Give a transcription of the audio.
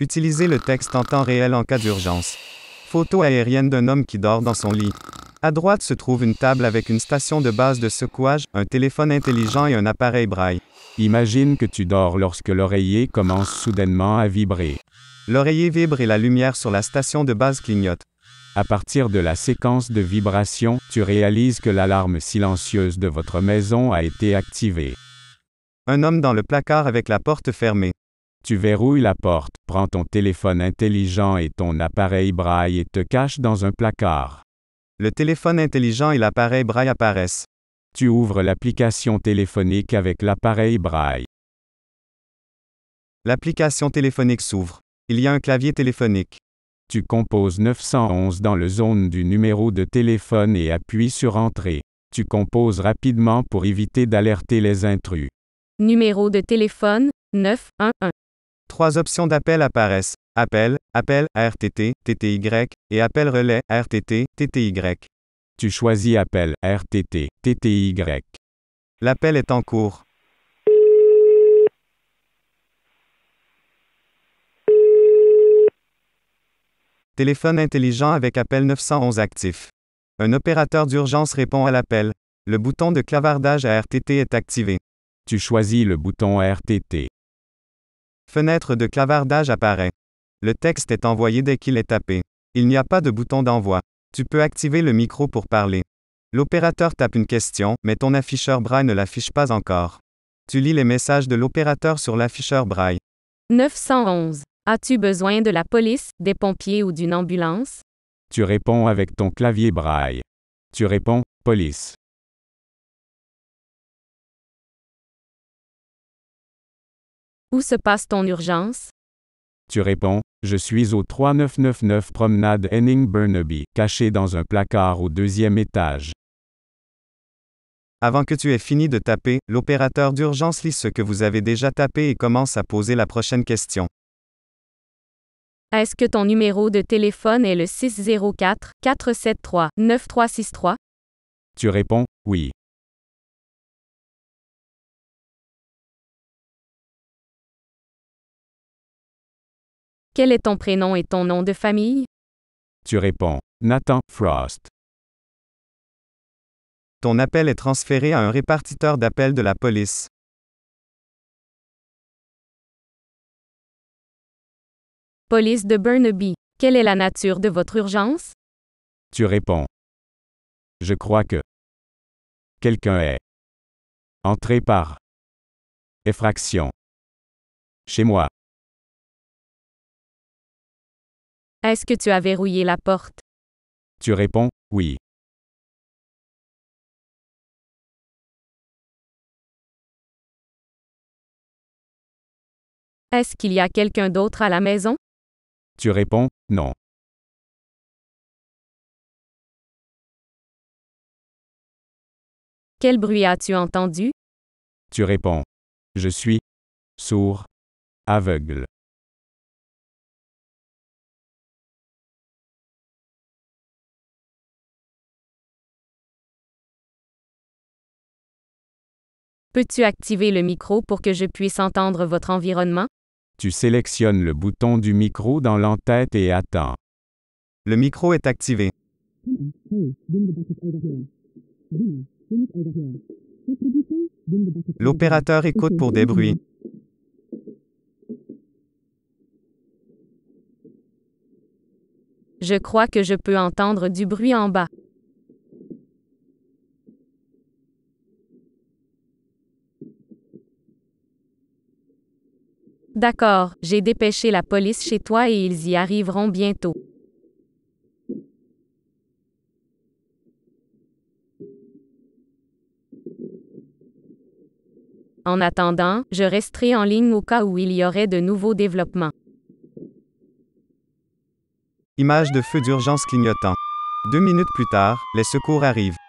Utilisez le texte en temps réel en cas d'urgence. Photo aérienne d'un homme qui dort dans son lit. À droite se trouve une table avec une station de base de secouage, un téléphone intelligent et un appareil braille. Imagine que tu dors lorsque l'oreiller commence soudainement à vibrer. L'oreiller vibre et la lumière sur la station de base clignote. À partir de la séquence de vibrations, tu réalises que l'alarme silencieuse de votre maison a été activée. Un homme dans le placard avec la porte fermée. Tu verrouilles la porte, prends ton téléphone intelligent et ton appareil braille et te caches dans un placard. Le téléphone intelligent et l'appareil braille apparaissent. Tu ouvres l'application téléphonique avec l'appareil braille. L'application téléphonique s'ouvre. Il y a un clavier téléphonique. Tu composes 911 dans le zone du numéro de téléphone et appuies sur Entrée. Tu composes rapidement pour éviter d'alerter les intrus. Numéro de téléphone 911. Trois options d'appel apparaissent. Appel, appel, RTT, TTY, et appel relais, RTT, TTY. Tu choisis appel, RTT, TTY. L'appel est en cours. Téléphone intelligent avec appel 911 actif. Un opérateur d'urgence répond à l'appel. Le bouton de clavardage à RTT est activé. Tu choisis le bouton RTT. Fenêtre de clavardage apparaît. Le texte est envoyé dès qu'il est tapé. Il n'y a pas de bouton d'envoi. Tu peux activer le micro pour parler. L'opérateur tape une question, mais ton afficheur braille ne l'affiche pas encore. Tu lis les messages de l'opérateur sur l'afficheur braille. 911. As-tu besoin de la police, des pompiers ou d'une ambulance? Tu réponds avec ton clavier braille. Tu réponds, police. Où se passe ton urgence? Tu réponds, je suis au 3999 Promenade Henning Burnaby, caché dans un placard au deuxième étage. Avant que tu aies fini de taper, l'opérateur d'urgence lit ce que vous avez déjà tapé et commence à poser la prochaine question. Est-ce que ton numéro de téléphone est le 604 473 9363? Tu réponds, oui. Quel est ton prénom et ton nom de famille? Tu réponds, Nathan Frost. Ton appel est transféré à un répartiteur d'appels de la police. Police de Burnaby, quelle est la nature de votre urgence? Tu réponds. Je crois que quelqu'un est entré par effraction chez moi. Est-ce que tu as verrouillé la porte? Tu réponds, oui. Est-ce qu'il y a quelqu'un d'autre à la maison? Tu réponds, non. Quel bruit as-tu entendu? Tu réponds, je suis sourd, aveugle. Peux-tu activer le micro pour que je puisse entendre votre environnement? Tu sélectionnes le bouton du micro dans l'entête et attends. Le micro est activé. L'opérateur écoute pour des bruits. Je crois que je peux entendre du bruit en bas. D'accord, j'ai dépêché la police chez toi et ils y arriveront bientôt. En attendant, je resterai en ligne au cas où il y aurait de nouveaux développements. Image de feu d'urgence clignotant. Deux minutes plus tard, les secours arrivent.